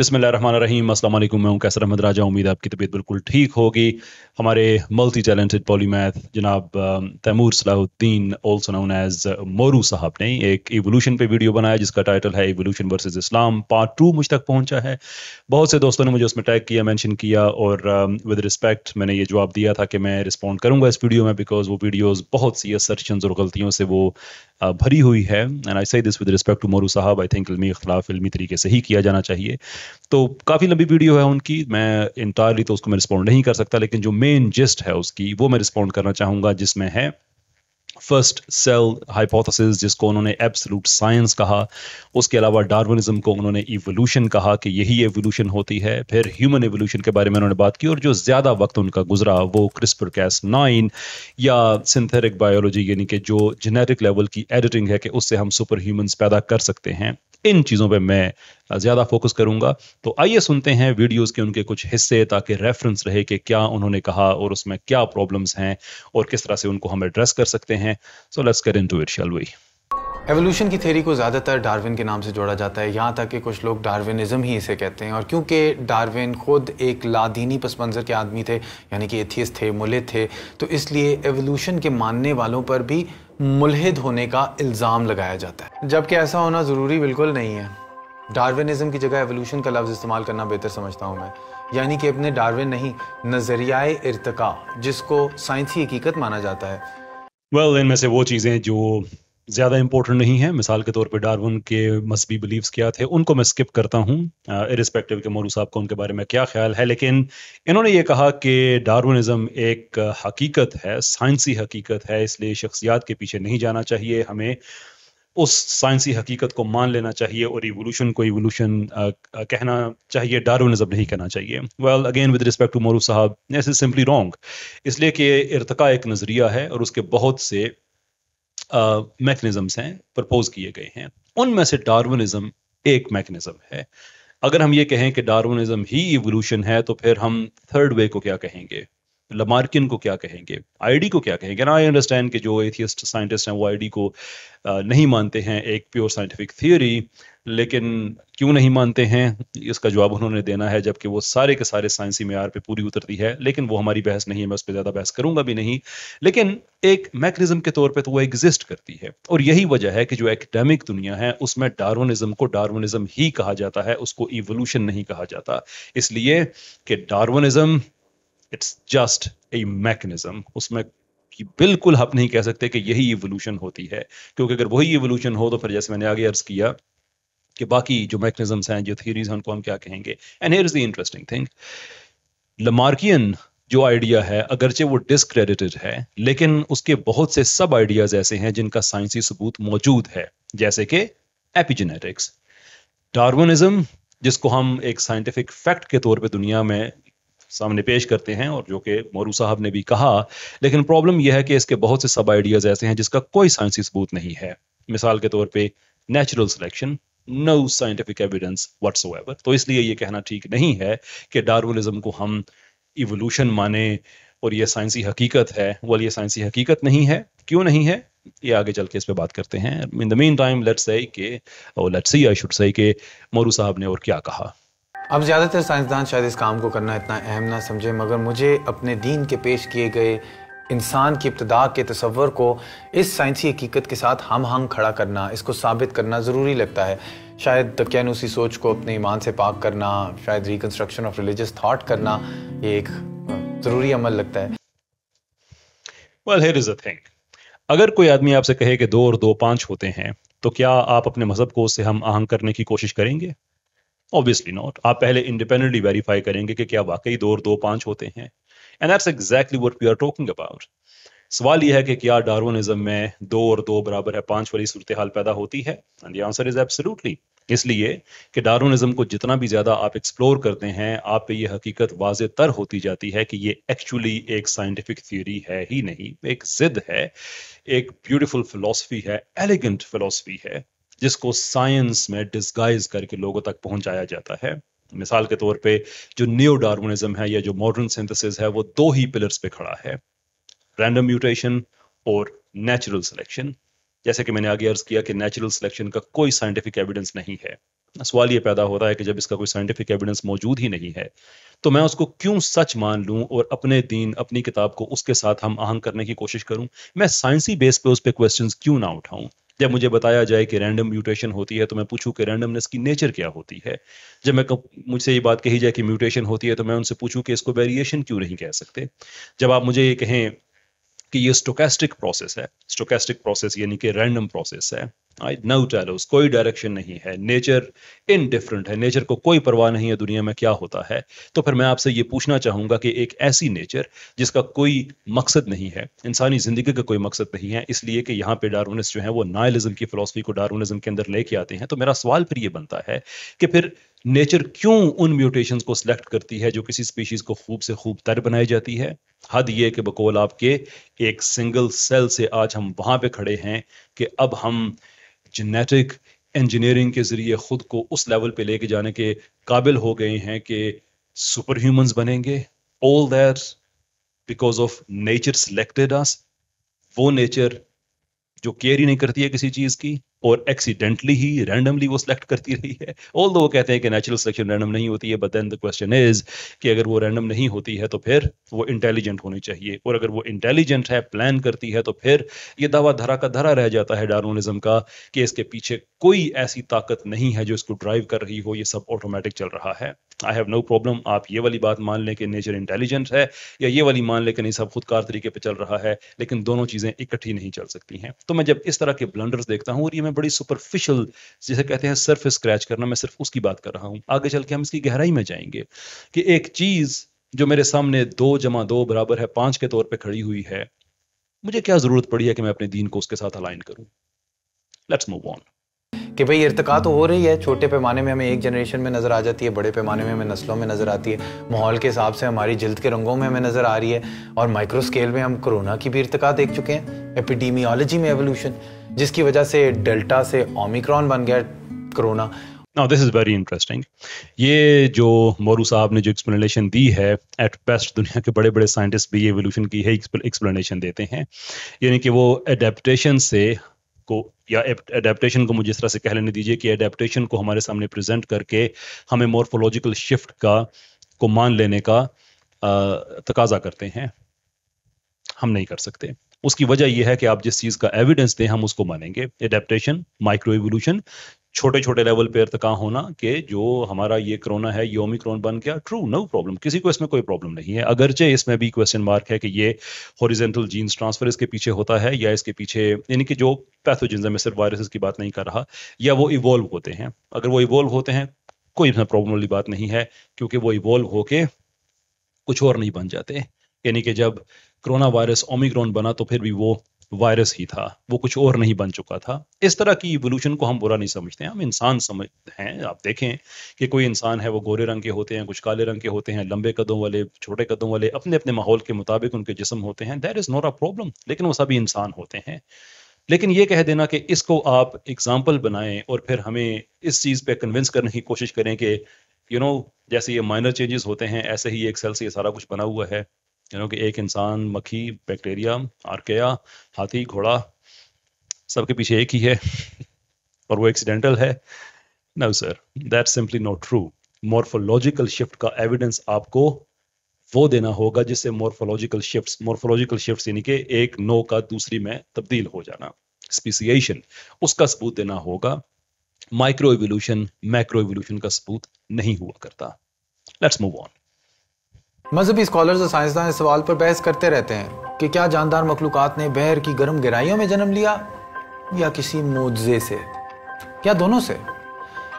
बिसमिल रहीम अस्सलाम वालेकुम मैं हूं कैसर अहमद राजा उम्मीद है आपकी तबीयत बिल्कुल ठीक होगी हमारे मल्टी टैलेंटेड पॉलीमैथ जनाब Taimur Salahuddin also known as Moru साहब ने एक इवोल्यूशन पे वीडियो बनाया जिसका टाइटल है evolution versus Islam part two मुझ तक पहुंचा है बहुत से दोस्तों ने मुझे उसमें टैग किया मैंशन किया और विद रिस्पेक्ट मैंने ये जवाब दिया था कि मैं रिस्पॉन्ड करूँगा इस वीडियो में बिकॉज वो वीडियोज़ बहुत सी असर्शन और गलतियों से वो भरी हुई है and I say this with respect to Moru साहब आई थिंक इलमी अख्तलाफ इलमी तरीके से ही किया जाना चाहिए तो काफ़ी लंबी वीडियो है उनकी मैं इंटायरली तो उसको मैं रिस्पॉन्ड नहीं कर सकता लेकिन जो मेन जिस्ट है उसकी वो मैं रिस्पॉन्ड करना चाहूँगा जिसमें है फर्स्ट सेल हाइपोथेसिस जिसको उन्होंने एब्सलूट साइंस कहा उसके अलावा डार्विनिज्म को उन्होंने इवोल्यूशन कहा कि यही एवोल्यूशन होती है फिर ह्यूमन एवोल्यूशन के बारे में उन्होंने बात की और जो ज़्यादा वक्त उनका गुजरा वो क्रिस्पर कैस नाइन या सिंथेटिक बायोलॉजी यानी कि जो जेनेटिक लेवल की एडिटिंग है कि उससे हम सुपर ह्यूमन्स पैदा कर सकते हैं इन चीज़ों पे मैं ज़्यादा फोकस करूंगा तो आइए सुनते हैं वीडियोस के उनके कुछ हिस्से ताकि रेफरेंस रहे कि क्या उन्होंने कहा और उसमें क्या प्रॉब्लम्स हैं और किस तरह से उनको हम एड्रेस कर सकते हैं so let's get into it shall we evolution की थ्योरी को ज़्यादातर डार्विन के नाम से जोड़ा जाता है यहाँ तक कि कुछ लोग डार्विनिज्म ही इसे कहते हैं और क्योंकि डार्विन खुद एक लादीनी पस मंज़र के आदमी थे यानी कि एथियस थे मुले थे तो इसलिए एवोल्यूशन के मानने वालों पर भी मुलहिद होने का इल्ज़ाम लगाया जाता है जबकि ऐसा होना ज़रूरी बिल्कुल नहीं है डार्विनिज्म की जगह एवोल्यूशन का लफ्ज़ इस्तेमाल करना बेहतर समझता हूँ मैं यानी कि अपने डार्विन नहीं नज़रियाए इरतका जिसको साइंसी हकीकत माना जाता है वेल well, इनमें से वो चीज़ें जो ज़्यादा इंपॉर्टेंट नहीं है मिसाल के तौर पर डारवन के मसबी बिलीव्स क्या थे उनको मैं स्किप करता हूँ इरिस्पेक्टिव के मोरू साहब को उनके बारे में क्या ख्याल है लेकिन इन्होंने ये कहा कि डार्विनिज़म एक हकीकत है साइंसी हकीकत है इसलिए शख्सियात के पीछे नहीं जाना चाहिए हमें उस साइंसी हकीकत को मान लेना चाहिए और इवोल्यूशन को इवोल्यूशन कहना चाहिए डार्विनिज्म नहीं कहना चाहिए well again with respect to Moru साहब इज सिंपली रॉन्ग इसलिए कि इरतका एक नज़रिया है और उसके बहुत से मैकेनिज्म्स हैं प्रपोज किए गए हैं उनमें से डार्विनिज्म एक मैकेनिज्म है अगर हम ये कहें कि डार्विनिज्म ही इवोल्यूशन है तो फिर हम थर्ड वे को क्या कहेंगे लमार्किन को क्या कहेंगे आईडी को क्या कहेंगे ना आई अंडरस्टैंड कि जो एथियस्ट साइंटिस्ट हैं वो आईडी को नहीं मानते हैं एक प्योर साइंटिफिक थियोरी लेकिन क्यों नहीं मानते हैं इसका जवाब उन्होंने देना है जबकि वो सारे के सारे साइंसी मैार पे पूरी उतरती है लेकिन वो हमारी बहस नहीं है मैं उस पर ज़्यादा बहस करूंगा भी नहीं लेकिन एक मैकनिज़म के तौर पे तो वो एग्जिस्ट करती है और यही वजह है कि जो एकेडमिक दुनिया है उसमें डार्वनिज़म को डार्वनिज्म ही कहा जाता है उसको इवोल्यूशन नहीं कहा जाता इसलिए कि Darwinism it's just a mechanism उसमें कि बिल्कुल हम नहीं कह सकते कि यही इवोल्यूशन होती है क्योंकि अगर वही इवोल्यूशन हो तो फिर जैसे मैंने आगे अर्ज किया कि बाकी जो मैकेनिज्म हैं जो थियरीज हैं उनको हम क्या कहेंगे and here is the interesting thing Lamarckian जो आइडिया है अगरचे वो डिसक्रेडिटेड है लेकिन उसके बहुत से सब आइडियाज ऐसे हैं जिनका साइंसी सबूत मौजूद है जैसे कि एपिजेनेटिक्स डार्वनिज्म जिसको हम एक साइंटिफिक फैक्ट के तौर पे दुनिया में सामने पेश करते हैं और जो कि मोरू साहब ने भी कहा लेकिन प्रॉब्लम यह है कि इसके बहुत से सब आइडियाज ऐसे हैं जिसका कोई साइंसी सबूत नहीं है मिसाल के तौर पर natural selection no scientific evidence what's तो इसलिए ये कहना ठीक नहीं है कि डार्वलिज्म को हम इवोल्यूशन माने और ये साइंसी हकीकत है वाल ये साइंसी हकीकत नहीं है क्यों नहीं है ये आगे चल के इस पर बात करते हैं in the meantime let's say के let's see I should say Moru साहब ने और क्या कहा अब ज़्यादातर साइंसदान शायद इस काम को करना इतना अहम ना समझे मगर मुझे अपने दीन के पेश किए गए इंसान की इब्तदा के तस्वर को इस साइंसी हकीकत के साथ हम हंग खड़ा करना इसको साबित करना ज़रूरी लगता है शायद उसी सोच को अपने ईमान से पाक करना शायद रिकन्स्ट्रक्शन ऑफ रिलीजियस थाट करना ये एक ज़रूरी अमल लगता है well, here is the thing. अगर कोई आदमी आपसे कहे कि दो और दो पांच होते हैं तो क्या आप अपने मजहब को उससे हम आहंग करने की कोशिश करेंगे ऑब्वियसली नॉट आप पहले इंडिपेंडेंटली वेरीफाई करेंगे कि क्या वाकई दो और दो पांच होते हैं and that's exactly what we are talking about सवाल यह है कि क्या डार्वनिज्म में दो और दो बराबर है पांच वाली सूरत हाल पैदा होती है एंड आंसर इज एब्सोल्युटली इसलिए कि डार्वनिज्म को जितना भी ज्यादा आप एक्सप्लोर करते हैं आप पे ये हकीकत वाज तर होती जाती है कि ये एक्चुअली एक साइंटिफिक थ्योरी है ही नहीं एक जिद है एक ब्यूटीफुल फिलोसफी है एलिगेंट फिलोसफी है जिसको साइंस में डिस्गाइज करके लोगों तक पहुंचाया जाता है मिसाल के तौर पे जो न्यू डार्विनिज्म है या जो मॉडर्न सिंथेसिस है वो दो ही पिलर्स पे खड़ा है रैंडम म्यूटेशन और नेचुरल सिलेक्शन जैसे कि मैंने आगे अर्ज किया कि नेचुरल सिलेक्शन का कोई साइंटिफिक एविडेंस नहीं है सवाल ये पैदा होता है कि जब इसका कोई साइंटिफिक एविडेंस मौजूद ही नहीं है तो मैं उसको क्यों सच मान लूं और अपने दीन अपनी किताब को उसके साथ हम आहंग करने की कोशिश करूं मैं साइंसी बेस पे उस पर क्वेश्चन क्यों ना उठाऊं जब मुझे बताया जाए कि रैंडम म्यूटेशन होती है तो मैं पूछूं कि रैंडमनेस की नेचर क्या होती है जब मैं मुझसे ये बात कही जाए कि म्यूटेशन होती है तो मैं उनसे पूछूं कि इसको वेरिएशन क्यों नहीं कह सकते जब आप मुझे ये कहें कि ये स्टोकेस्टिक प्रोसेस है स्टोकेस्टिक प्रोसेस यानी कि रैंडम प्रोसेस है नो टैरोस कोई डायरेक्शन नहीं है नेचर इनडिफरेंट है नेचर को कोई परवाह नहीं है दुनिया में क्या होता है तो फिर मैं आपसे ये पूछना चाहूंगा कि एक ऐसी नेचर जिसका कोई मकसद नहीं है इंसानी जिंदगी का कोई मकसद नहीं है इसलिए कि यहाँ पे डार्विनिस्ट जो है वो नायलिज्म की फिलोसफी को डारोनिज्म के अंदर लेके आते हैं तो मेरा सवाल फिर ये बनता है कि फिर नेचर क्यों उन म्यूटेशन को सिलेक्ट करती है जो किसी स्पीशीज को खूब से खूब तर बनाई जाती है हद ये कि बकोल आपके एक सिंगल सेल से आज हम वहां पे खड़े हैं कि अब हम जेनेटिक इंजीनियरिंग के ज़रिए ख़ुद को उस लेवल पे लेके जाने के काबिल हो गए हैं कि सुपर ह्यूमंस बनेंगे all that because of nature selected us वो नेचर जो केयर ही नहीं करती है किसी चीज़ की और एक्सीडेंटली ही रैंडमली वो सिलेक्ट करती रही है ऑल वो कहते हैं कि नेचुरल सिलेक्शन रैंडम नहीं होती है but then the question is कि अगर वो रैंडम नहीं होती है तो फिर वो इंटेलिजेंट होनी चाहिए और अगर वो इंटेलिजेंट है प्लान करती है तो फिर ये दावा धरा का धरा रह जाता है डार्वनिज्म का कि इसके पीछे कोई ऐसी ताकत नहीं है जो इसको ड्राइव कर रही हो ये सब ऑटोमेटिक चल रहा है आई हैव नो प्रॉब्लम आप ये वाली बात मान लें कि नेचर इंटेलिजेंट है या ये वाली मान लें कि नहीं सब खुदकार तरीके पे चल रहा है लेकिन दोनों चीजें इकट्ठी नहीं चल सकती हैं तो मैं जब इस तरह के ब्लंडर्स देखता हूँ और ये मैं में बड़ी सुपरफिशियल जिसे कहते हैं सरफेस स्क्रैच करना मैं सिर्फ उसकी बात कर रहा हूँ आगे चल के हम इसकी गहराई में जाएंगे कि एक चीज़ जो मेरे सामने दो जमा दो बराबर है पांच के तौर पर खड़ी हुई है मुझे क्या ज़रूरत पड़ी है कि मैं अपने दीन को उसके साथ अलाइन करूं लेट्स मूव ऑन कि भाई इरतका तो हो रही है छोटे पैमाने में हमें एक जनरेशन में नज़र आ जाती है बड़े पैमाने में हमें नस्लों में नज़र आती है माहौल के हिसाब से हमारी जल्द के रंगों में हमें नज़र आ रही है और माइक्रो स्केल में हम कोरोना की भी इरतका देख चुके हैं एपिडीमियोलॉजी में एवोल्यूशन जिसकी वजह से डेल्टा से ओमिक्रॉन बन गया corona Now this is very interesting ये जो मोरू साहब ने जो एक्सप्लेनेशन दी है एट बेस्ट दुनिया के बड़े बड़े साइंटिस्ट भी ये एवोल्यूशन की है एक्सप्लेनेशन देते हैं यानी कि वो एडेप्टेशन से को या एडेप्टेशन को मुझे इस तरह से कह लेने दीजिए कि एडेप्टेशन को हमारे सामने प्रेजेंट करके हमें मोर्फोलॉजिकल शिफ्ट का को मान लेने का तकाजा करते हैं हम नहीं कर सकते उसकी वजह यह है कि आप जिस चीज़ का एविडेंस दें हम उसको मानेंगे एडेप्टेशन माइक्रो एवोल्यूशन छोटे छोटे लेवल पे इरतका होना कि जो हमारा ये कोरोना है ये ओमिक्रोन बन गया ट्रू नो प्रॉब्लम किसी को इसमें कोई प्रॉब्लम नहीं है अगरचे इसमें भी क्वेश्चन मार्क है कि ये हॉरिजेंटल जीन्स ट्रांसफर इसके पीछे होता है या इसके पीछे यानी कि जो पैथोजेंस है मैं सिर्फ वायरसेस की बात नहीं कर रहा या वो इवॉल्व होते हैं अगर वो इवॉल्व होते हैं कोई इसमें प्रॉब्लम वाली बात नहीं है क्योंकि वो इवॉल्व होके कुछ और नहीं बन जाते यानी कि जब कोरोना वायरस ओमिक्रॉन बना तो फिर भी वो वायरस ही था वो कुछ और नहीं बन चुका था इस तरह की इवोल्यूशन को हम बुरा नहीं समझते हैं हम इंसान समझते हैं आप देखें कि कोई इंसान है वो गोरे रंग के होते हैं कुछ काले रंग के होते हैं लंबे कदों वाले छोटे कदों वाले अपने अपने माहौल के मुताबिक उनके जिसम होते हैं that is not a problem लेकिन वो सभी इंसान होते हैं लेकिन ये कह देना कि इसको आप एग्जाम्पल बनाएं और फिर हमें इस चीज़ पे कन्विंस करने की कोशिश करें कि यू you नो know, जैसे ये माइनर चेंजेस होते हैं ऐसे ही एक सेल से ये सारा कुछ बना हुआ है यानी कि एक इंसान मक्खी बैक्टीरिया आर्किया हाथी घोड़ा सबके पीछे एक ही है और वो एक्सीडेंटल है no sir that simply not true morphological shift का एविडेंस आपको वो देना होगा जिससे मोर्फोलॉजिकल शिफ्ट मोर्फोलॉजिकल शिफ्ट यानी कि एक नो का दूसरी में तब्दील हो जाना स्पीसीशन उसका सबूत देना होगा माइक्रो एवोल्यूशन मैक्रो एवोल्यूशन का सबूत नहीं हुआ करता लेट्स मूव ऑन मजहबी स्कॉलर और साइंसदान इस सवाल पर बहस करते रहते हैं कि क्या जानदार मखलूक़ात ने बहर की गर्म गहराइयों में जन्म लिया या किसी मुआवजे से या दोनों से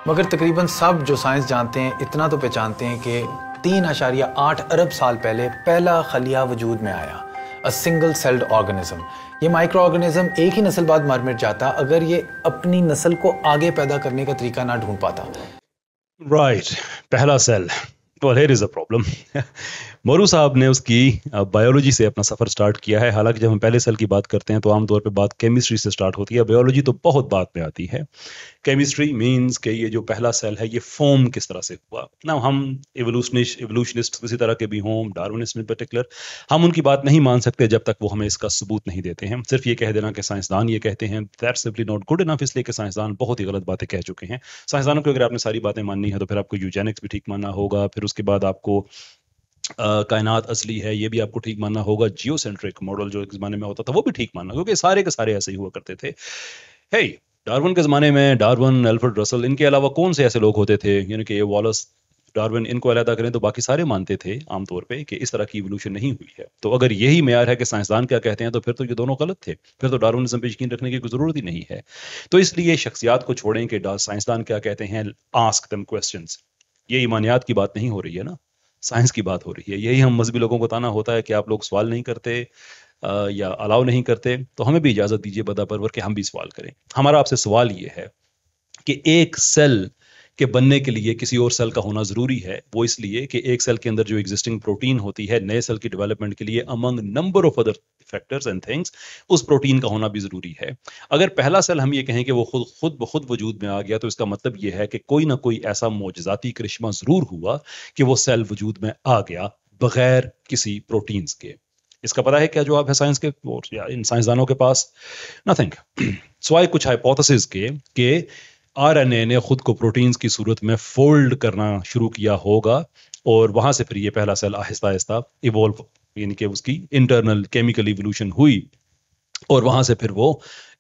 मगर तकरीबन सब जो साइंस जानते हैं इतना तो पहचानते हैं कि तीन आशारिया आठ अरब साल पहले पहला खलिया वजूद में आया अ सिंगल सेल्ड ऑर्गेनिज्म ये माइक्रो ऑर्गेनिज्म एक ही नस्ल बाद मर मिट जाता अगर ये अपनी नस्ल को आगे पैदा करने का तरीका ना ढूंढ पाता राइट right. पहला cell well, here is a problem. मोरू साहब ने उसकी बायोलॉजी से अपना सफ़र स्टार्ट किया है हालांकि जब हम पहले साल की बात करते हैं तो आमतौर पर बात केमिस्ट्री से स्टार्ट होती है बायोलॉजी तो बहुत बात में आती है केमिस्ट्री मीन्स के ये जो पहला सेल है ये फॉर्म किस तरह से हुआ ना हम एवोल्यूशनिस्ट किसी तरह के भी होम डार्विनिस्ट इन पर्टिकुलर हम उनकी बात नहीं मान सकते जब तक वो हमें इसका सबूत नहीं देते हैं सिर्फ ये कह देना कि साइंसदान ये कहते हैं that simply not good enough इसलिए कि साइंसदान बहुत ही गलत बातें कह चुके हैं साइंसदानों को अगर आपने सारी बातें माननी है तो फिर आपको यूजेनिक्स भी ठीक मानना होगा फिर उसके बाद आपको कायनात असली है ये भी आपको ठीक मानना होगा जियो सेंट्रिक मॉडल जो एक जमाने में होता था वो भी ठीक मानना क्योंकि सारे के सारे ऐसे ही हुआ करते थे है hey, डार्विन के ज़माने में डार्विन एल्फर्ड रसल इनके अलावा कौन से ऐसे लोग होते थे यानी कि ये वॉलस डार्विन इनको अलहदा करें तो बाकी सारे मानते थे आमतौर पे कि इस तरह की इवोल्यूशन नहीं हुई है तो अगर यही मैार है कि साइंसदान क्या कहते हैं तो फिर तो ये दोनों गलत थे फिर तो डार्विनिज्म पे यकीन रखने की कोई ज़रूरत ही नहीं है तो इसलिए शख्सियात को छोड़ें कि साइंसदान क्या कहते हैं आस्क दम क्वेश्चन ये ईमानियात की बात नहीं हो रही है ना साइंस की बात हो रही है यही हम मजहबी लोगों को बताना होता है कि आप लोग सवाल नहीं करते या अलाउ नहीं करते तो हमें भी इजाज़त दीजिए बदा परवर के हम भी सवाल करें हमारा आपसे सवाल ये है कि एक सेल के बनने के लिए किसी और सेल का होना ज़रूरी है वो इसलिए कि एक सेल के अंदर जो एग्जिस्टिंग प्रोटीन होती है नए सेल की डेवलपमेंट के लिए among number of other factors and things उस प्रोटीन का होना भी ज़रूरी है अगर पहला सेल हम ये कहें कि वो खुद खुद ब खुद वजूद में आ गया तो इसका मतलब यह है कि कोई ना कोई ऐसा मोजाती करिश्मा ज़रूर हुआ कि वो सेल वजूद में आ गया बगैर किसी प्रोटीन्स के इसका पता है क्या जवाब है साइंस के और या इन साइंसदानों के पास नथिंग सवाए कुछ हाइपोथेसिस के के आरएनए ने खुद को प्रोटीन्स की सूरत में फोल्ड करना शुरू किया होगा और वहां से फिर ये पहला सेल आहिस्ता आहिस्ता इवोल्व यानी कि उसकी इंटरनल केमिकल इवोल्यूशन हुई और वहां से फिर वो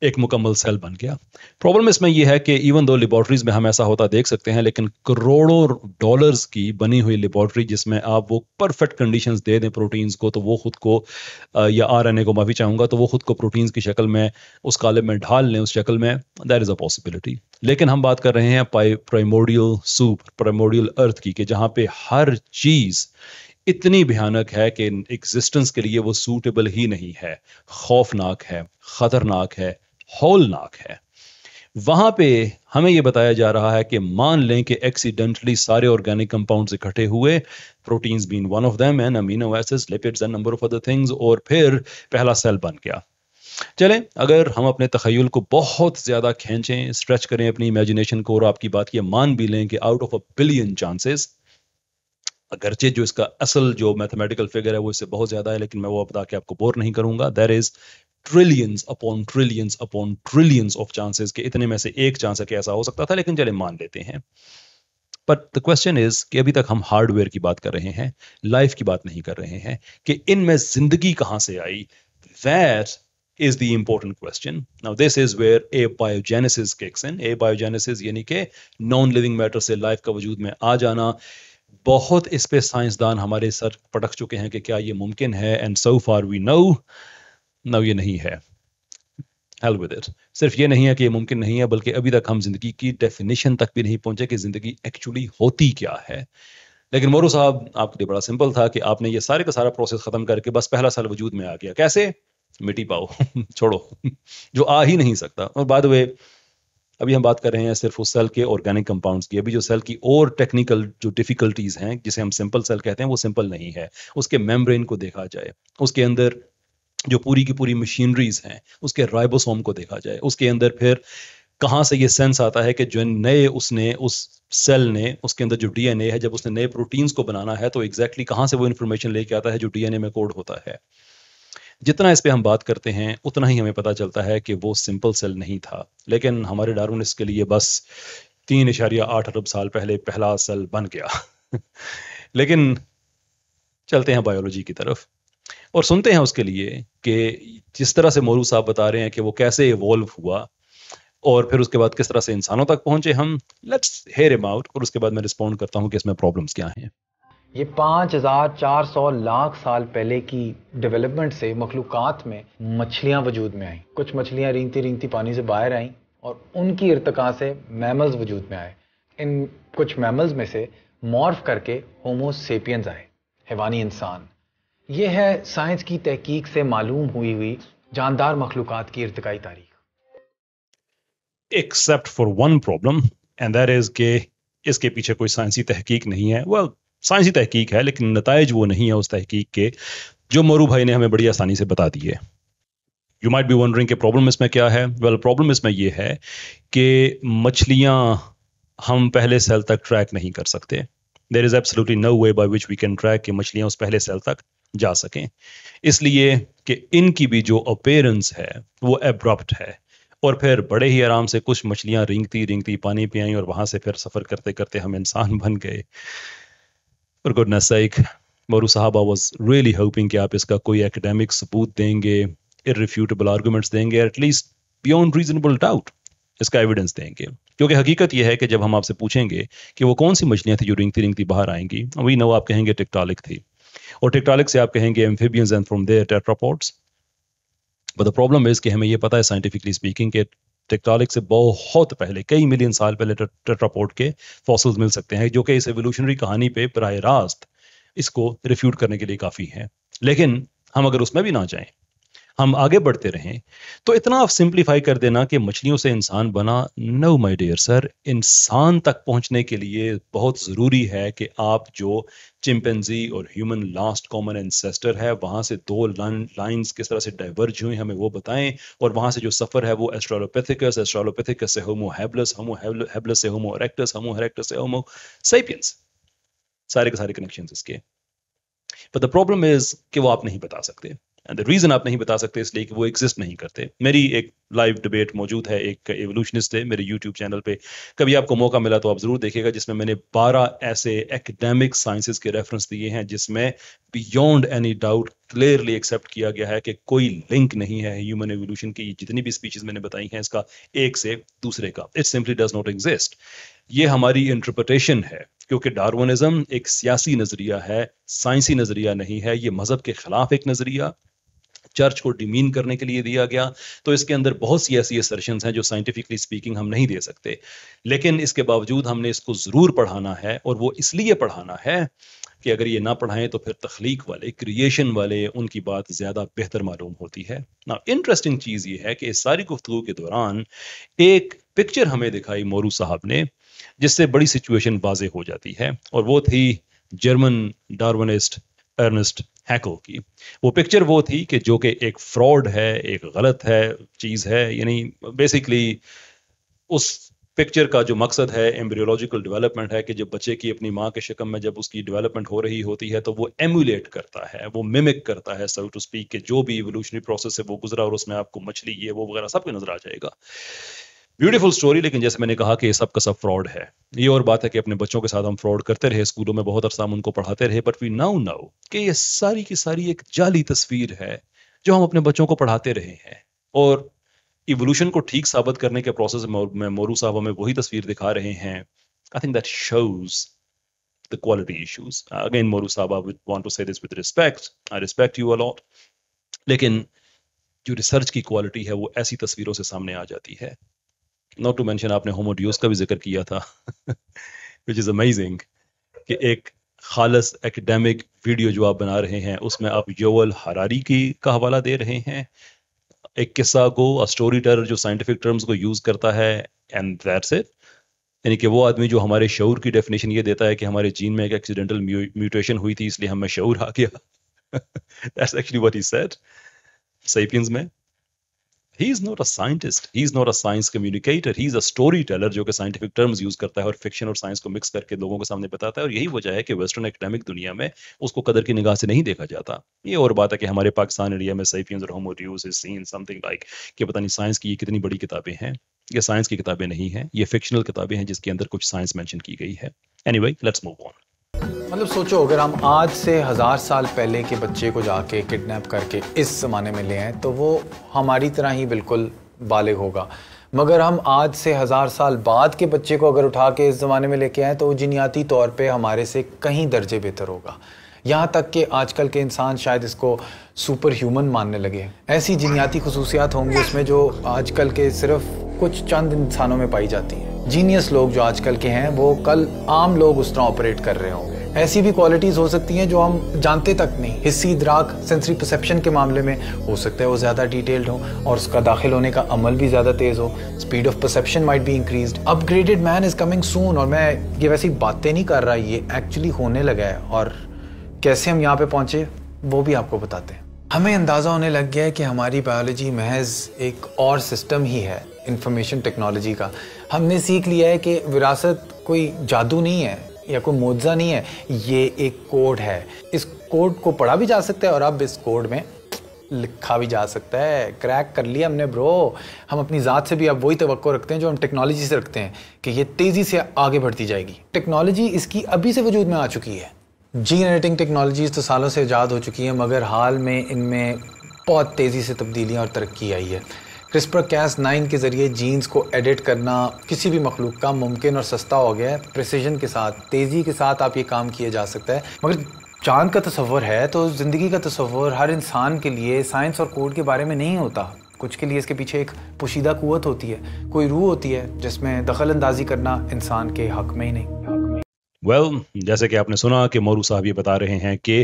एक मुकम्मल सेल बन गया प्रॉब्लम इसमें यह है कि इवन दो लेबॉर्टरीज में हम ऐसा होता देख सकते हैं लेकिन करोड़ों डॉलर्स की बनी हुई लेबॉर्टरी जिसमें आप वो परफेक्ट कंडीशंस दे दें प्रोटीन्स को तो वो खुद को या आरएनए को माफी चाहूंगा तो वो खुद को प्रोटीन्स की शक्ल में उस काले में ढाल लें उस शक्ल में दैट इज अ पॉसिबिलिटी लेकिन हम बात कर रहे हैं प्राइमोडियल सूप प्राइमोडियल अर्थ की कि जहाँ पे हर चीज़ इतनी भयानक है कि एग्जिस्टेंस के लिए वो सूटेबल ही नहीं है खौफनाक है खतरनाक है होलनाक है वहां पे हमें यह बताया जा रहा है कि मान लें कि एक्सीडेंटली सारे ऑर्गेनिक कंपाउंड्स इकट्ठे हुए proteins being one of them and amino acids lipids and number of other things और फिर पहला सेल बन गया चलें अगर हम अपने तखयल को बहुत ज़्यादा खींचें स्ट्रेच करें अपनी इमेजिनेशन को और आपकी बात की मान भी लें कि out of a billion chances अगरचे जो इसका असल जो मैथमेटिकल फिगर है वो इससे बहुत ज़्यादा है लेकिन मैं वो बता के आपको बोर नहीं करूंगा there is trillions upon trillions upon trillions of chances के इतने में से एक चांस है कि ऐसा हो सकता था लेकिन चले मान लेते हैं बट द क्वेश्चन इज कि अभी तक हम हार्डवेयर की बात कर रहे हैं लाइफ की बात नहीं कर रहे हैं कि इनमें जिंदगी कहाँ से आई that is the important question. Now, this is where abiogenesis kicks in. Abiogenesis yani ke non-living matter se life ka वजूद mein aa jana. बहुत इस पे साइंसदान हमारे सर पटक चुके हैं कि क्या ये मुमकिन है and so far we know no ये नहीं है हेल विद इट सिर्फ ये नहीं है कि ये मुमकिन नहीं है बल्कि अभी तक हम जिंदगी की डेफिनेशन तक भी नहीं पहुंचे कि जिंदगी एक्चुअली होती क्या है लेकिन मोरू साहब आपके लिए बड़ा सिंपल था कि आपने ये सारे का सारा प्रोसेस खत्म करके बस पहला साल वजूद में आ गया कैसे मिटी पाओ छोड़ो जो आ ही नहीं सकता और बाद वे अभी हम बात कर रहे हैं सिर्फ उस सेल के ऑर्गेनिक कंपाउंड्स की अभी जो सेल की और टेक्निकल जो डिफिकल्टीज हैं जिसे हम सिंपल सेल कहते हैं वो सिंपल नहीं है उसके मेम्ब्रेन को देखा जाए उसके अंदर जो पूरी की पूरी मशीनरीज हैं उसके राइबोसोम को देखा जाए उसके अंदर फिर कहाँ से ये सेंस आता है कि जो नए उसने उस सेल ने उसके अंदर जो डीएनए है जब उसने नए प्रोटीन्स को बनाना है तो एग्जैक्टली exactly कहाँ से वो इन्फॉर्मेशन लेके आता है जो डीएनए में कोड होता है जितना इस पर हम बात करते हैं उतना ही हमें पता चलता है कि वो सिंपल सेल नहीं था लेकिन हमारे डारून इसके लिए बस तीन इशारिया आठ अरब साल पहले पहला सेल बन गया लेकिन चलते हैं बायोलॉजी की तरफ और सुनते हैं उसके लिए कि जिस तरह से मोरू साहब बता रहे हैं कि वो कैसे इवॉल्व हुआ और फिर उसके बाद किस तरह से इंसानों तक पहुंचे हम लेट्स हेयर एम आउट और उसके बाद मैं रिस्पॉन्ड करता हूँ कि इसमें प्रॉब्लम्स क्या हैं ये पाँच हज़ार चार सौ लाख साल पहले की डेवलपमेंट से मखलूकत में मछलियाँ वजूद में आईं कुछ मछलियाँ रींगती रींगती पानी से बाहर आईं और उनकी इरतका से मैमल्स वजूद में आए इन कुछ मैमल्स में से मॉर्फ करके होमोसेपियंस आए हैवानी इंसान ये है साइंस की तहकीक से मालूम हुई हुई जानदार मखलूक की इरतकाई तारीख except for one problem and that is के इसके पीछे कोई साइंसी तहकीक नहीं है वेल well, साइंसी तहकीक है लेकिन नतज वो नहीं है उस तहकीक के जो मोरू भाई ने हमें बड़ी आसानी से बता दिए यू माइट बी वंडरिंग कि प्रॉब्लम इसमें क्या है वेल well, प्रॉब्लम इसमें यह है कि मछलियाँ हम पहले सेल तक ट्रैक नहीं कर सकते there is absolutely no way by which we can track कि मछलियाँ उस पहले सेल तक जा सकें इसलिए कि इनकी भी जो अपेयरेंस है वो एब्रप्ट है और फिर बड़े ही आराम से कुछ मछलियाँ रिंगती रिंगती पानी पियाई और वहाँ से फिर सफ़र करते करते हम इंसान बन गए फॉर गुडनेस सेक मरू साहबा वाज रियली होपिंग कि आप इसका कोई एकेडमिक सबूत देंगे इररिफ्यूटेबल आर्गूमेंट्स देंगे एटलीस्ट बियॉन्ड रीजनेबल डाउट इसका एविडेंस देंगे क्योंकि हकीकत यह है कि जब हम आपसे पूछेंगे कि वो कौन सी मछलियां थी जो रिंगती रिंगती बाहर आएंगी वही नो आप कहेंगे टिकटॉलिक थी और टिकटॉलिक से आप कहेंगे amphibians and from there tetrapods but the problem is कि हमें ये पता है साइंटिफिकली स्पीकिंग के टेक्टोलिक से बहुत पहले कई मिलियन साल पहले टेट्रापोर्ट के फॉसल्स मिल सकते हैं जो कि इस एवोल्यूशनरी कहानी पे बरह रास्त इसको रिफ्यूट करने के लिए काफ़ी है लेकिन हम अगर उसमें भी ना जाएं हम आगे बढ़ते रहें तो इतना आप सिंप्लीफाई कर देना कि मछलियों से इंसान बना नो माय डियर सर इंसान तक पहुंचने के लिए बहुत ज़रूरी है कि आप जो चिंपेंजी और ह्यूमन लास्ट कॉमन एंसेस्टर है वहां से दो लाइंस किस तरह से डाइवर्ज हुई हमें वो बताएं और वहां से जो सफ़र है वो एस्ट्रोलोपैथिकस एस्ट्रोलोपैथिकस से होमो हैबलस होमो हैबलस से होमो एरेक्टस होमो एरेक्टस से होमो सेपियंस सारे के सारे कनेक्शन इसके बट द प्रॉब्लम इज कि वो आप नहीं बता सकते एंड द रीजन आप नहीं बता सकते इसलिए कि वो एग्जिस्ट नहीं करते मेरी एक लाइव डिबेट मौजूद है एक एवोल्यूशनिस्ट है मेरे यूट्यूब चैनल पे कभी आपको मौका मिला तो आप जरूर देखिएगा जिसमें मैंने 12 ऐसे एकेडमिक साइंसेस के रेफरेंस दिए हैं जिसमें beyond any doubt clearly accept किया गया है कि कोई लिंक नहीं है ह्यूमन एवोल्यूशन की जितनी भी स्पीचीज मैंने बताई हैं इसका एक से दूसरे का it simply does not exist ये हमारी इंटरप्रटेशन है क्योंकि डार्वनिज्म एक सियासी नजरिया है साइंसी नजरिया नहीं है ये मजहब के खिलाफ एक नजरिया चर्च को डिमीन करने के लिए दिया गया तो इसके अंदर बहुत सी ऐसी असर्शन हैं जो साइंटिफिकली स्पीकिंग हम नहीं दे सकते लेकिन इसके बावजूद हमने इसको ज़रूर पढ़ाना है और वो इसलिए पढ़ाना है कि अगर ये ना पढ़ाएं तो फिर तख्लीक वाले क्रिएशन वाले उनकी बात ज़्यादा बेहतर मालूम होती है ना इंटरेस्टिंग चीज़ ये है कि इस सारी गुफ्तु के दौरान एक पिक्चर हमें दिखाई मोरू साहब ने जिससे बड़ी सिचुएशन वाजे हो जाती है और वो थी जर्मन डार्वनिस्ट अर्नेस्ट हैकल की वो पिक्चर वो थी कि जो कि एक फ्रॉड है एक गलत है चीज़ है यानी बेसिकली उस पिक्चर का जो मकसद है एम्ब्रियोलॉजिकल डेवलपमेंट है कि जब बच्चे की अपनी माँ के शक्म में जब उसकी डेवलपमेंट हो रही होती है तो वो एमुलेट करता है वो मिमिक करता है सो टू स्पीक के जो भी इवोल्यूशनरी प्रोसेस है वो गुजरा और उसमें आपको मछली ये वो वगैरह सब के नजर आ जाएगा ब्यूटीफुल स्टोरी लेकिन जैसे मैंने कहा कि ये सब का सब फ्रॉड है ये और बात है कि अपने बच्चों के साथ हम फ्रॉड करते रहे स्कूलों में बहुत अरसा हम उनको पढ़ाते रहे बट वी नाउ नाउ कि ये सारी की सारी एक जाली तस्वीर है जो हम अपने बच्चों को पढ़ाते रहे हैं और इवोल्यूशन को ठीक साबित करने के प्रोसेस में मोरू साहब हमें वही तस्वीर दिखा रहे हैं I think that shows the quality issues again मोरू साहब I want to say this with respect I respect you a lot लेकिन जो रिसर्च की क्वालिटी है वो ऐसी तस्वीरों से सामने आ जाती है नॉट टू मैंशन आपने होमोडियोस का भी जिक्र किया था विच इज़ अमेजिंग कि एक खालस एकेडमिक वीडियो जो आप बना रहे हैं उसमें आप योवल हरारी की का हवाला दे रहे हैं एक किस्सा को स्टोरी टेलर जो साइंटिफिक टर्म्स को यूज़ करता है एंड दैट्स इट यानी कि वो आदमी जो हमारे शौर की डेफिनेशन ये देता है कि हमारे जीन में एक एक्सीडेंटल म्यूटेशन हुई थी इसलिए हमें शौर आ गया that's actually what he said Sapiens में he is not a scientist he is not a science communicator he is a story teller जो कि साइंटिफिक टर्म्स यूज करता है और फिक्शन और साइंस को मिक्स करके लोगों के सामने बताता है और यही वजह है कि वेस्टर्न एकेडमिक दुनिया में उसको कदर की निगाह से नहीं देखा जाता ये और बात है कि हमारे पाकिस्तान इंडिया में सैफियंस और Homo Deus is seen something like कि पता नहीं साइंस की ये कितनी बड़ी किताबें हैं ये साइंस की किताबें नहीं हैं ये फिक्शनल किताबें हैं जिसके अंदर कुछ साइंस मैंशन की गई है वाई लेट्स मूव ऑन मतलब सोचो अगर हम आज से हज़ार साल पहले के बच्चे को जाके किडनैप करके इस ज़माने में ले आए तो वो हमारी तरह ही बिल्कुल बालिग होगा मगर हम आज से हज़ार साल बाद के बच्चे को अगर उठा के इस ज़माने में लेके आए तो वो जिनियाती तौर पे हमारे से कहीं दर्जे बेहतर होगा यहाँ तक कि आजकल के इंसान शायद इसको सुपर ह्यूमन मानने लगे ऐसी जिनियाती खसूसियात होंगी उसमें जो आजकल के सिर्फ कुछ चंद इंसानों में पाई जाती हैं जीनियस लोग जो आजकल के हैं वो कल आम लोग उस तरह ऑपरेट कर रहे होंगे ऐसी भी क्वालिटीज़ हो सकती हैं जो हम जानते तक नहीं हिस्सी द्राक सेंसरी परसेप्शन के मामले में हो सकता है वो ज़्यादा डिटेल्ड हो और उसका दाखिल होने का अमल भी ज़्यादा तेज़ हो स्पीड ऑफ परसेप्शन माइट भी increase upgraded man is coming soon और मैं ये वैसी बातें नहीं कर रहा ये एक्चुअली होने लगा है और कैसे हम यहाँ पर पहुँचे वो भी आपको बताते हैं हमें अंदाज़ा होने लग गया है कि हमारी बायोलॉजी महज एक और सिस्टम ही है इंफॉर्मेशन टेक्नोलॉजी का हमने सीख लिया है कि विरासत कोई जादू नहीं है या कोई मुआवजा नहीं है ये एक कोड है इस कोड को पढ़ा भी जा सकता है और अब इस कोड में लिखा भी जा सकता है क्रैक कर लिया हमने ब्रो हम अपनी ज़ात से भी अब वही तो रखते हैं जो हम टेक्नोलॉजी से रखते हैं कि ये तेज़ी से आगे बढ़ती जाएगी टेक्नोलॉजी इसकी अभी से वजूद में आ चुकी है जीन एडिटिंग टेक्नोलॉजीज़ तो सालों से ईजाद हो चुकी हैं मगर हाल में इनमें बहुत तेज़ी से तब्दीलियाँ और तरक्की आई है क्रिस्पर कैस नाइन के ज़रिए जीन्स को एडिट करना किसी भी मखलूक का मुमकिन और सस्ता हो गया है प्रिसीजन के साथ तेज़ी के साथ आप ये काम किया जा सकता है मगर चांद का तस्वर है तो ज़िंदगी का तस्वर हर इंसान के लिए साइंस और कोड के बारे में नहीं होता कुछ के लिए इसके पीछे एक पोशीदा कुत होती है कोई रूह होती है जिसमें दखल अंदाजी करना इंसान के हक में ही नहीं वेल well, जैसे कि आपने सुना कि मोरू साहब ये बता रहे हैं कि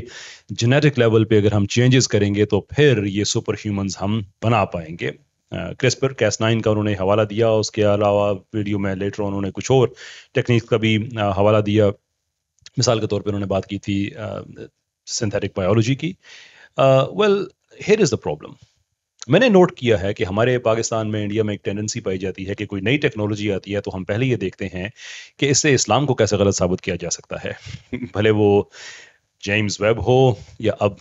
जेनेटिक लेवल पे अगर हम चेंजेस करेंगे तो फिर ये सुपर ह्यूमंस हम बना पाएंगे क्रिस्पर कैस नाइन का उन्होंने हवाला दिया उसके अलावा वीडियो में लेटर उन्होंने कुछ और टेक्निक का भी uh, हवाला दिया मिसाल के तौर पर उन्होंने बात की थी सिंथेटिक uh, बायोलॉजी की well here is the problem मैंने नोट किया है कि हमारे पाकिस्तान में इंडिया में एक टेंडेंसी पाई जाती है कि कोई नई टेक्नोलॉजी आती है तो हम पहले ये देखते हैं कि इससे इस्लाम को कैसे गलत साबित किया जा सकता है भले वो जेम्स वेब हो या अब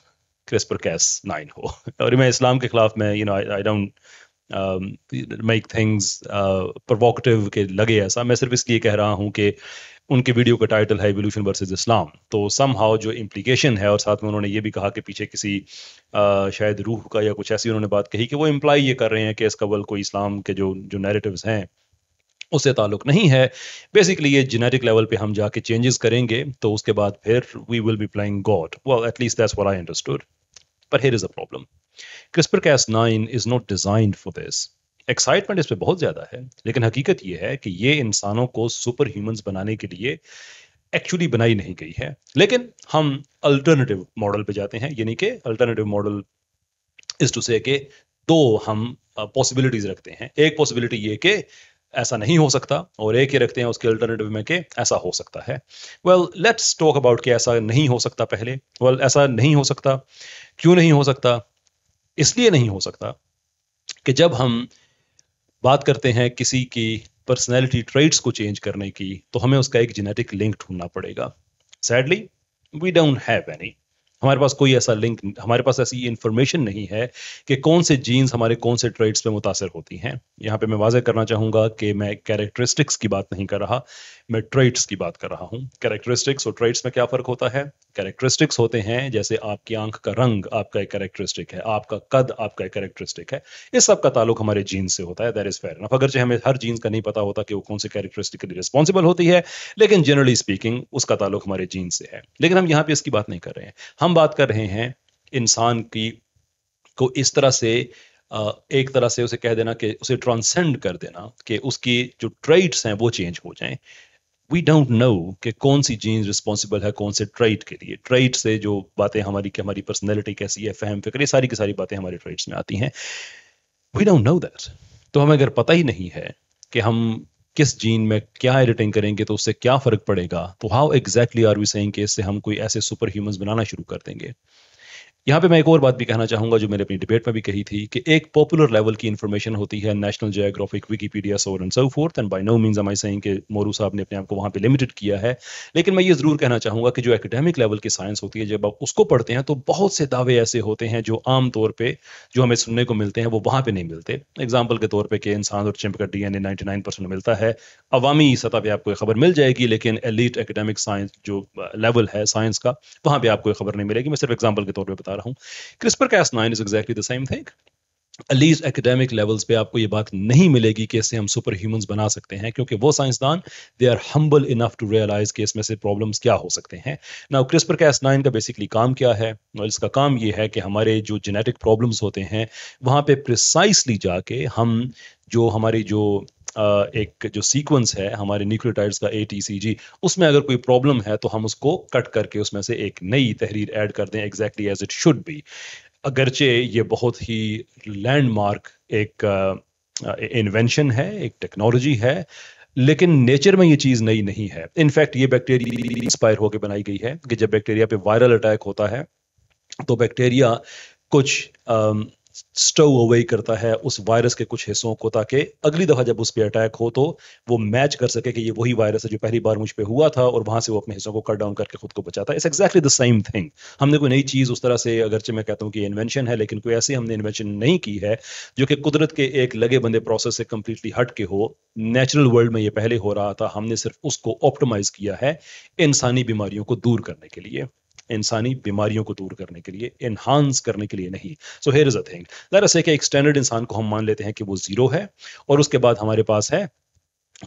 क्रिस्पर कैस नाइन हो और मैं इस्लाम के खिलाफ मैं you know I don't make things provocative के लगे ऐसा मैं सिर्फ इसलिए कह रहा हूँ कि उनके वीडियो का टाइटल है एवोल्यूशन वर्सेस इस्लाम तो सम हाउ जो इम्प्लीकेशन है और साथ में उन्होंने ये भी कहा कि पीछे किसी आ, शायद रूह का या कुछ ऐसी उन्होंने बात कही कि वो इम्प्लाई ये कर रहे हैं कि इसका वल कोई इस्लाम के जो जो नैरेटिव्स हैं उससे ताल्लुक नहीं है बेसिकली ये जेनेटिक लेवल पे हम जाके चेंजेस करेंगे तो उसके बाद फिर we will be playing God well at least that's what I understood but is a problem CRISPR Cas cas9 is not designed for this excitement इस पर बहुत ज़्यादा है लेकिन हकीकत यह है कि ये इंसानों को सुपर ह्यूमंस बनाने के लिए एक्चुअली बनाई नहीं गई है लेकिन हम अल्टरनेटिव मॉडल पे जाते हैं यानी कि अल्टरनेटिव मॉडल इस टू से के दो हम पॉसिबिलिटीज रखते हैं एक पॉसिबिलिटी ये कि ऐसा नहीं हो सकता और एक ही रखते हैं उसके अल्टरनेटिव में कि ऐसा हो सकता है वेल लेट्स टॉक अबाउट कि ऐसा नहीं हो सकता पहले वेल well, ऐसा नहीं हो सकता क्यों नहीं हो सकता इसलिए नहीं हो सकता कि जब हम बात करते हैं किसी की पर्सनैलिटी ट्रेट्स को चेंज करने की तो हमें उसका एक जेनेटिक लिंक ढूंढना पड़ेगा sadly we don't have any हमारे पास कोई ऐसा लिंक हमारे पास ऐसी इंफॉर्मेशन नहीं है कि कौन से जीन्स हमारे कौन से ट्रेड्स पे मुतासर होती हैं यहाँ पे मैं वाजह करना चाहूँगा कि मैं कैरेक्टरिस्टिक्स की बात नहीं कर रहा मैं ट्रेड्स की बात कर रहा हूँ कैरेक्टरिस्टिक्स और ट्रेड्स में क्या फ़र्क होता है कैरेक्टरिस्टिक्स होते हैं जैसे आपकी आंख का रंग आपका एक कैरेक्टरिस्टिक है आपका कद आपका एक कैरेक्टरिस्टिक है इस सब का ताल्लुक हमारे जीन्स से होता है दैर इज़ फेयर अगर अगरचे हमें हर जीन्स का नहीं पता होता कि वो कौन से कैरेक्टरिस्टिक के लिए रिस्पॉन्सिबल होती है लेकिन जनरली स्पीकिंग उसका ताल्लुक हमारे जीन्स से है लेकिन हम यहाँ पे इसकी बात नहीं कर रहे हैं हम बात कर रहे हैं इंसान की को इस तरह से एक तरह से उसे कह देना कि उसे ट्रांसेंड कर देना कि उसकी जो ट्रेड्स हैं वो चेंज हो जाएं वी डोंट नो कि कौन सी जीन्स रिस्पॉन्सिबल है कौन से ट्रेड के लिए ट्रेड से जो बातें हमारी कि हमारी पर्सनैलिटी कैसी है फहम फिक्र ये सारी की सारी बातें हमारे ट्रेड्स में आती हैं वी डोंट नो दैट तो हमें अगर पता ही नहीं है कि हम किस जीन में क्या एडिटिंग करेंगे तो उससे क्या फर्क पड़ेगा तो how exactly are we saying कि इससे हम कोई ऐसे सुपर ह्यूमंस बनाना शुरू कर देंगे यहाँ पे मैं एक और बात भी कहना चाहूंगा जो मैंने अपनी डिबेट में भी कही थी कि एक पॉपुलर लेवल की इन्फॉर्मेशन होती है National Geographic Wikipedia so and so forth and by no mean I सही कि मोरू साहब ने अपने आप को पर पे लिमिटेड किया है लेकिन मैं ये जरूर कहना चाहूंगा कि जो एकेडमिक लेवल की साइंस होती है जब आप उसको पढ़ते हैं तो बहुत से दावे ऐसे होते हैं जो आमतौर पर जो हमें सुनने को मिलते हैं वो वहां पर नहीं मिलते एग्जाम्पल के तौर पर कि इंसान और चिंप का डी एन ए मिलता है अवामी सतह पर आपको खबर मिल जाएगी लेकिन एलिट एकेडमिक साइंस जो लेवल है साइंस का वहाँ पर आपको खबर नहीं मिलेगी मैं सिर्फ एग्जाम्पल के तौर पर बता रहा हूँ CRISPR Cas nine is exactly the same thing अलीज एकेडमिक लेवल्स पे आपको ये बात नहीं मिलेगी कि इससे हम सुपर ह्यूमंस बना सकते हैं क्योंकि वो साइंसदान they are humble enough to realize कि इसमें से प्रॉब्लम्स क्या हो सकते हैं ना क्रिस्पर कैस नाइन का बेसिकली काम क्या है इसका काम ये है कि हमारे जो जेनेटिक प्रॉब्लम्स होते हैं वहाँ पे प्रिसाइसली जाके हम जो हमारी जो एक जो सीक्वेंस है हमारे न्यूक्लियोटाइड्स का ए टी सी जी उसमें अगर कोई प्रॉब्लम है तो हम उसको कट करके उसमें से एक नई तहरीर ऐड कर दें exactly as it should be अगरचे ये बहुत ही लैंडमार्क एक इन्वेंशन है एक टेक्नोलॉजी है लेकिन नेचर में ये चीज़ नई नहीं है इनफैक्ट ये बैक्टीरिया इंस्पायर होकर बनाई गई है कि जब बैक्टीरिया पे वायरल अटैक होता है तो बैक्टीरिया कुछ स्टोव अवे करता है उस वायरस के कुछ हिस्सों को ताकि अगली दफा जब उस पर अटैक हो तो वो मैच कर सके कि ये वही वायरस है जो पहली बार मुझ पर हुआ था और वहां से वो अपने हिस्सों को कट डाउन करके खुद को बचाता है it's exactly the same thing हमने कोई नई चीज उस तरह से अगरचे मैं कहता हूँ कि इन्वेंशन है लेकिन कोई ऐसी हमने इन्वेंशन नहीं की है जो कि कुदरत के एक लगे बंदे प्रोसेस से कंप्लीटली हट के हो नेचुरल वर्ल्ड में ये पहले हो रहा था हमने सिर्फ उसको ऑप्टोमाइज किया है इंसानी बीमारियों को दूर करने के लिए इंसानी बीमारियों को दूर करने के लिए इनहानस करने के लिए नहीं so here is a thing जरा एक स्टैंडर्ड इंसान को हम मान लेते हैं कि वो जीरो है और उसके बाद हमारे पास है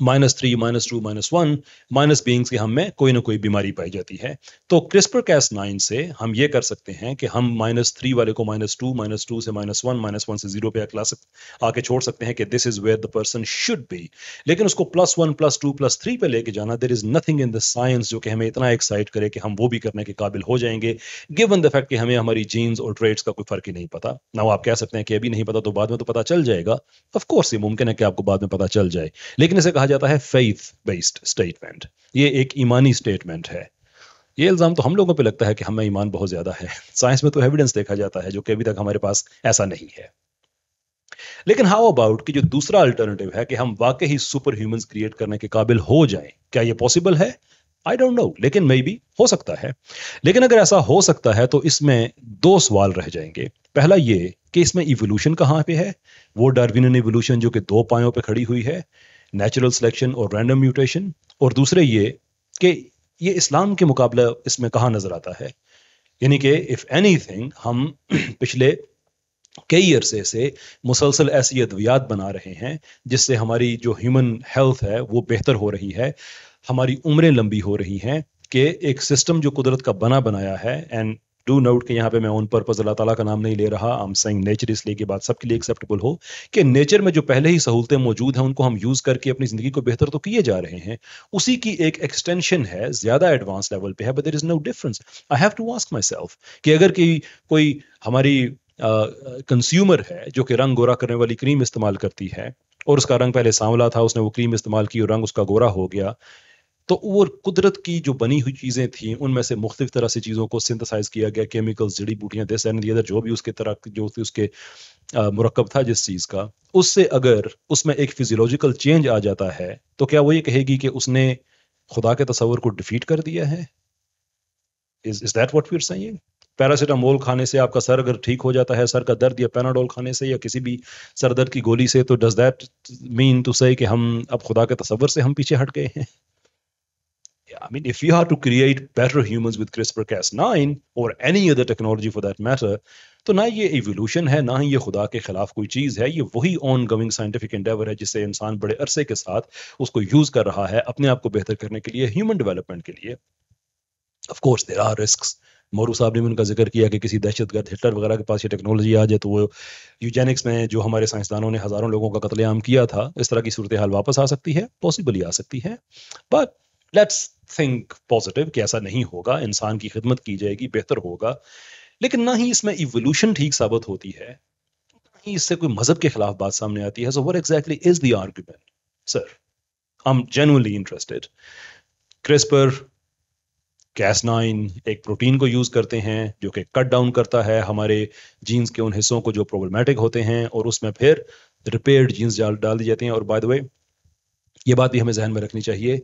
minus three minus two minus one minus beings की हमें कोई ना कोई बीमारी पाई जाती है तो क्रिस्पर कैस नाइन से हम ये कर सकते हैं कि हम माइनस थ्री वाले को माइनस टू माइनस टू से माइनस वन माइनस वन से जीरो पे ला सकते आके छोड़ सकते हैं कि this is where the person should be लेकिन उसको plus one plus two plus three पे लेके जाना there is nothing in the science जो कि हमें इतना एक्साइट करे कि हम वो भी करने के काबिल हो जाएंगे गिवन द फैक्ट कि हमें हमारी जीन्स और ट्रेड्स का कोई फर्क ही नहीं पता ना आप कह सकते हैं कि अभी नहीं पता तो बाद में तो पता चल जाएगा ऑफकोर्स ये मुमकिन है कि आपको बाद में पता चल जाए लेकिन इसे कहा जाता है फेथ बेस्ड स्टेटमेंट ये एक ईमानी स्टेटमेंट है ये इल्ज़ाम तो हम लोगों पे लगता है कि हमें ईमान बहुत ज़्यादा है साइंस में तो एविडेंस देखा जाता है जो कि अभी तक हमारे पास ऐसा नहीं है लेकिन हाउ अबाउट कि जो दूसरा अल्टरनेटिव है कि हम वाकई ही सुपर ह्यूमंस क्रिएट करने के काबिल हो जाएं क्या ये पॉसिबल है आई डोंट नो लेकिन मे बी हो सकता है लेकिन अगर ऐसा हो सकता है तो इसमें दो सवाल रह जाएंगे पहला ये कि इसमें इवोल्यूशन कहाँ पे है वो डार्विनियन इवोल्यूशन जो कि दो पायों पे खड़ी हुई है नेचुरल सिलेक्शन और रैंडम म्यूटेशन और दूसरे ये कि ये इस्लाम के मुकाबला इसमें कहाँ नज़र आता है यानी कि इफ़ एनी थिंग हम पिछले कई अरसे से मुसलसल ऐसी अद्वियात बना रहे हैं जिससे हमारी जो ह्यूमन हेल्थ है वो बेहतर हो रही है हमारी उम्रें लंबी हो रही हैं कि एक सिस्टम जो कुदरत का बना बनाया है एंड डू नोट कि यहाँ पे मैं ऑन पर्पज अल्लाह ताला का नाम नहीं ले रहा आई एम सेइंग नेचर इसलिए कि बात सबके लिए एक्सेप्टेबल हो कि नेचर में जो पहले ही सहूलतें मौजूद हैं उनको हम यूज करके अपनी जिंदगी को बेहतर तो किए जा रहे हैं उसी की एक एक्सटेंशन है ज्यादा एडवांस लेवल पे है but there is no difference I have to ask myself कि अगर कि कोई हमारी कंज्यूमर uh, है जो कि रंग गोरा करने वाली क्रीम इस्तेमाल करती है और उसका रंग पहले सांवला था उसने वो क्रीम इस्तेमाल की और रंग उसका गोरा हो गया तो वो कुदरत की जो बनी हुई चीज़ें थी उनमें से मुख्त तरह से चीज़ों को सिंथसाइज किया गया केमिकल्स जड़ी बूटियाँ दिस एंड दी जो भी उसके तरह जो उसके मरकब था जिस चीज़ का उससे अगर उसमें एक फिजियोलॉजिकल चेंज आ जाता है तो क्या वो ये कहेगी कि उसने खुदा के तस्वर को डिफीट कर दिया है इज इज दैट वॉट फिर सही पैरासीटामोल खाने से आपका सर अगर ठीक हो जाता है सर का दर्द या पैनाडोल खाने से या किसी भी सर दर्द की गोली से तो डज दैट मीन टू से हम अब खुदा के तस्वर से हम पीछे हट गए हैं I mean, if you had to create better humans with CRISPR Cas9 or any other technology for that matter, तो ना ये इवोल्यूशन है ना ही ये खुदा के खिलाफ कोई चीज़ है ये वही ऑन गोइंग साइंटिफिक एंडेवर है जिसे इंसान बड़े अरसे के साथ उसको यूज़ कर रहा है अपने आप को बेहतर करने के लिए ह्यूमन डेवलपमेंट के लिए of course there are risk मोरू साहब ने भी उनका जिक्र किया कि किसी दहशतगर्द हिटलर वगैरह के पास ये टेक्नोलॉजी आ जाए तो वो यूजेनिक्स में जो हमारे साइंसदानों ने हज़ारों लोगों का कत्लेआम किया था इस तरह की सूरत हाल वापस आ सकती है पॉसिबली आ सकती है बट लेट्स थिंक पॉजिटिव कि ऐसा नहीं होगा इंसान की खिदमत की जाएगी बेहतर होगा लेकिन ना ही इसमें इवोल्यूशन ठीक साबित होती है ना ही इससे कोई मजहब के खिलाफ बात सामने आती है so what exactly is the argument sir I am genuinely interested CRISPR Cas nine एक प्रोटीन को यूज करते हैं जो कि कट डाउन करता है हमारे जीन्स के उन हिस्सों को जो प्रॉब्लमेटिक होते हैं और उसमें फिर रिपेयर्ड जीन्स डाल डाल दी जाती हैं और बाय द वे ये बात भी हमें जहन में रखनी चाहिए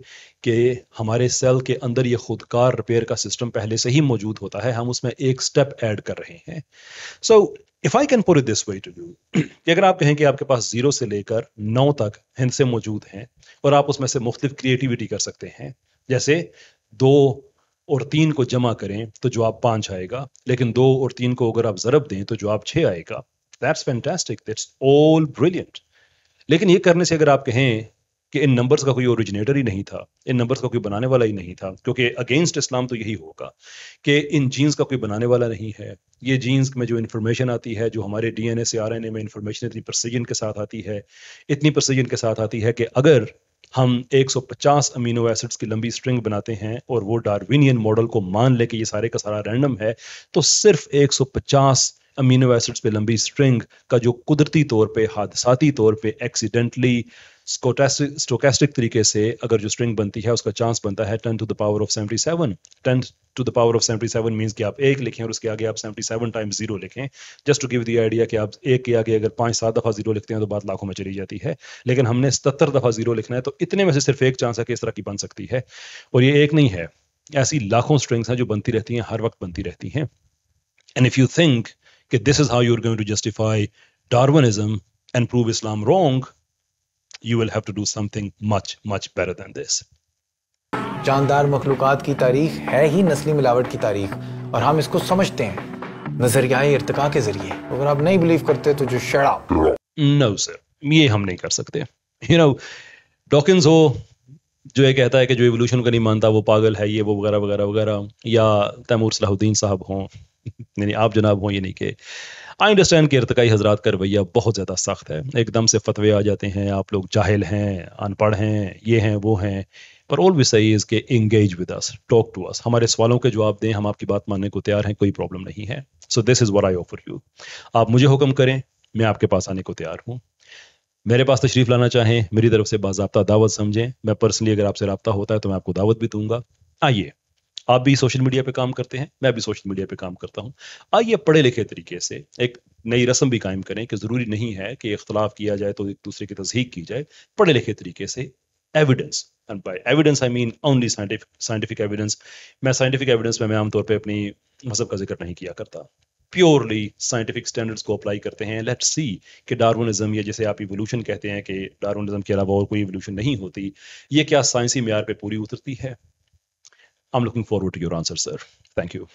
कि हमारे सेल के अंदर ये खुदकार रिपेयर का सिस्टम पहले से ही मौजूद होता है हम उसमें एक स्टेप ऐड कर रहे हैं so if I can put this way to you कि अगर आप कहें कि आपके पास जीरो से लेकर नौ तक हिंसे मौजूद हैं और आप उसमें से मुख्तु क्रिएटिविटी कर सकते हैं जैसे दो और तीन को जमा करें तो जवाब पांच आएगा लेकिन दो और तीन को अगर आप जरब दें तो जवाब छह आएगा that's fantastic that's all brilliant लेकिन ये करने से अगर आप कहें कि इन नंबर्स का कोई ओरिजिनेटर ही नहीं था इन नंबर्स का कोई बनाने वाला ही नहीं था क्योंकि अगेंस्ट इस्लाम तो यही होगा कि इन जीन्स का कोई बनाने वाला नहीं है ये जीन्स में जो इन्फॉर्मेशन आती है जो हमारे डी एन डीएनए से ए में इन्फॉर्मेशन इतनी प्रसिजन के साथ आती है इतनी प्रसिजन के साथ आती है कि अगर हम 150 अमीनो एसिड्स की लंबी स्ट्रिंग बनाते हैं और वो डार्विनियन मॉडल को मान ले कि ये सारे का सारा रैंडम है तो सिर्फ 150 अमीनो एसिड्स पे लंबी स्ट्रिंग का जो कुदरती तौर पे हादसाती तौर पे एक्सीडेंटली स्टोकेस्टिक तरीके से अगर जो स्ट्रिंग बनती है उसका चांस बनता है ten to the power of seventy seven ten to the power of seventy seven means कि आप एक लिखें और उसके आगे आप सेवेंटी सेवन टाइम जीरो लिखें just to give the idea कि आप एक के आगे अगर पांच सात दफ़ा जीरो लिखते हैं तो बात लाखों में चली जाती है लेकिन हमने सत्तर दफ़ा जीरो लिखना है तो इतने में से सिर्फ एक चांस है कि इस तरह की बन सकती है और ये एक नहीं है ऐसी लाखों स्ट्रिंग्स हैं जो बनती रहती हैं हर वक्त बनती रहती हैं एंड इफ़ यू थिंक कि this is how you are going to justify Darwinism and prove Islam wrong you will have to do something much much better than this जानदार मखलूक़ात की तारीख है ही नस्ली मिलावट की तारीख और हम इसको समझते हैं नजरियाई इरतका के जरिए अगर आप नहीं बिलीव करते तो जो शराब नो no, सर ये हम नहीं कर सकते यू नो डॉकिंस हो जो ये कहता है कि जो एवोल्यूशन का नहीं मानता वो पागल है ये वो वगैरह वगैरह वगैरह या तैमूर सलाहुद्दीन साहब हों यानी आप जनाब हों नहीं के आई अंडरस्टैंड के इरतकई हजरात का रवैया बहुत ज़्यादा सख्त है एकदम से फतवे आ जाते हैं आप लोग जाहिल हैं अनपढ़ हैं ये हैं वो हैं पर ऑल वी सही इज़ के engage with us talk to us हमारे सवालों के जवाब दें हम आपकी बात मानने को तैयार हैं कोई प्रॉब्लम नहीं है so this is where I offer you आप मुझे हुक्म करें मैं आपके पास आने को तैयार हूँ मेरे पास तशरीफ़ लाना चाहें मेरी तरफ से बाबा दावत समझें मैं पर्सनली अगर आपसे रबता होता है तो मैं आपको दावत भी दूंगा आइए आप भी सोशल मीडिया पे काम करते हैं मैं भी सोशल मीडिया पे काम करता हूँ आइए पढ़े लिखे तरीके से एक नई रस्म भी कायम करें कि ज़रूरी नहीं है कि इख्तलाफ किया जाए तो एक दूसरे की तस्दीक की जाए पढ़े लिखे तरीके से evidence and by evidence I mean only scientific evidence मैं साइंटिफिक एविडेंस में मैं आमतौर पर अपनी मजहब का जिक्र नहीं किया करता प्योरली साइंटिफिक स्टैंडर्ड्स को अप्लाई करते हैं लेट्स सी कि डार्विनिज्म या जैसे आप इवोल्यूशन कहते हैं कि डार्विनिज्म के अलावा और कोई इवोल्यूशन नहीं होती ये क्या साइंसी मैार पे पूरी उतरती है I'm looking forward to your answer, sir. Thank you.